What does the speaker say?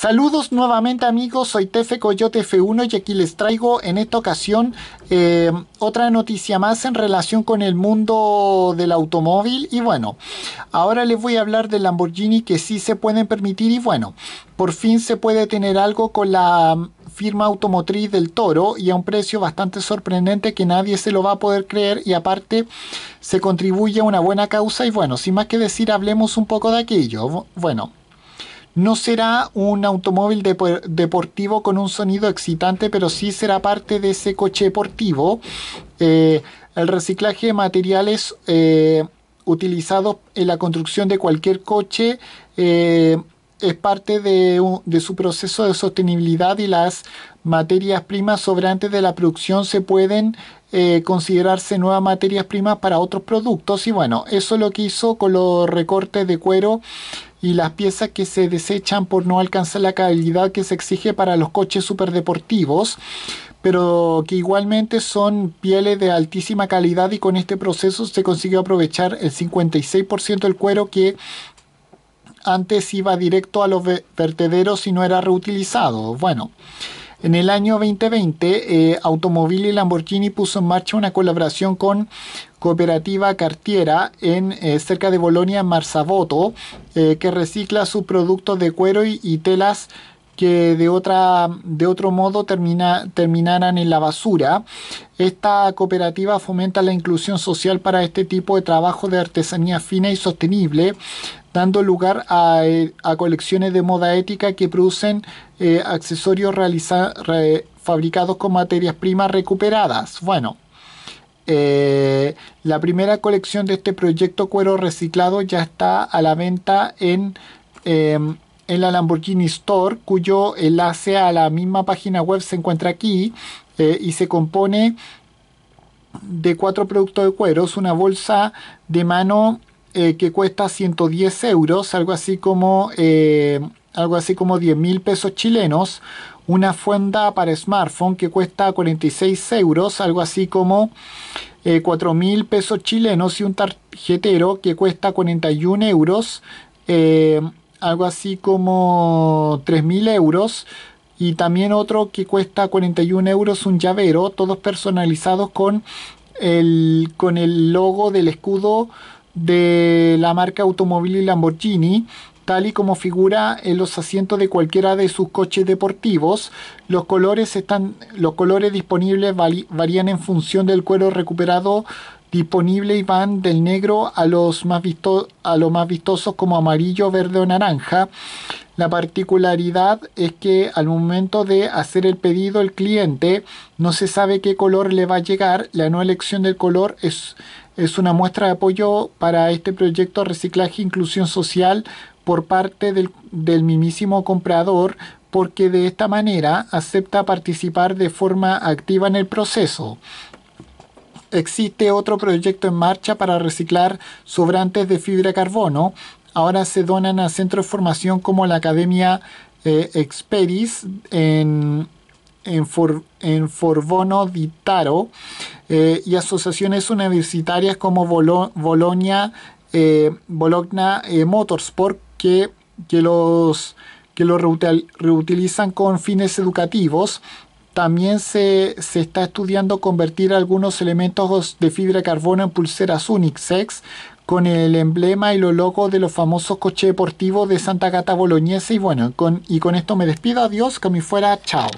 Saludos nuevamente amigos, soy Tefe Coyote F1 y aquí les traigo en esta ocasión eh, otra noticia más en relación con el mundo del automóvil y bueno, ahora les voy a hablar del Lamborghini que sí se pueden permitir y bueno, por fin se puede tener algo con la mm, firma automotriz del Toro y a un precio bastante sorprendente que nadie se lo va a poder creer y aparte se contribuye a una buena causa y bueno, sin más que decir hablemos un poco de aquello. Bueno, no será un automóvil deportivo con un sonido excitante, pero sí será parte de ese coche deportivo. Eh, el reciclaje de materiales eh, utilizados en la construcción de cualquier coche eh, es parte de, su proceso de sostenibilidad y las materias primas sobrantes de la producción se pueden considerarse nuevas materias primas para otros productos y bueno, eso es lo que hizo con los recortes de cuero y las piezas que se desechan por no alcanzar la calidad que se exige para los coches superdeportivos pero que igualmente son pieles de altísima calidad y con este proceso se consiguió aprovechar el 56% del cuero que antes iba directo a los vertederos y no era reutilizado. Bueno, en el año 2020, eh, Automóvil y Lamborghini puso en marcha una colaboración con Cooperativa Cartiera en eh, cerca de Bolonia, Marzavoto, eh, que recicla sus productos de cuero y, telas que de, otra, de otro modo termina, terminaran en la basura. Esta cooperativa fomenta la inclusión social para este tipo de trabajo de artesanía fina y sostenible, dando lugar eh, a, colecciones de moda ética que producen eh, accesorios fabricados con materias primas recuperadas. Bueno, eh, la primera colección de este proyecto cuero reciclado ya está a la venta en, em, en la Lamborghini Store, cuyo enlace a la misma página web se encuentra aquí y se compone de cuatro productos de cueros, una bolsa de mano eh, que cuesta 110 euros, algo así como, algo así como 10 mil pesos chilenos. Una funda para smartphone que cuesta 46 euros, algo así como eh, 4 eh, mil pesos chilenos. Y un tarjetero que cuesta 41 euros, eh, algo así como 3 mil euros y también otro que cuesta 41 euros un llavero, todos personalizados con el, con el logo del escudo de la marca automóvil Lamborghini, tal y como figura en los asientos de cualquiera de sus coches deportivos. Los colores, están, los colores disponibles varían en función del cuero recuperado Disponible van del negro a los más, a más vistosos como amarillo, verde o naranja. La particularidad es que al momento de hacer el pedido el cliente no se sabe qué color le va a llegar. La no elección del color es, es una muestra de apoyo para este proyecto Reciclaje e Inclusión Social por parte del, del mismísimo comprador porque de esta manera acepta participar de forma activa en el proceso existe otro proyecto en marcha para reciclar sobrantes de fibra de carbono. Ahora se donan a centros de formación como la Academia eh, Experis en, en, Forbono di Taro eh, y asociaciones universitarias como eh, Bologna, eh, Bologna Motorsport que, los que lo reutilizan con fines educativos. También se, está estudiando convertir algunos elementos de fibra de carbono en pulseras unisex con el emblema y los logos de los famosos coches deportivos de Santa Gata Boloñese. Y bueno, con, y con esto me despido. Adiós, que me fuera. Chao.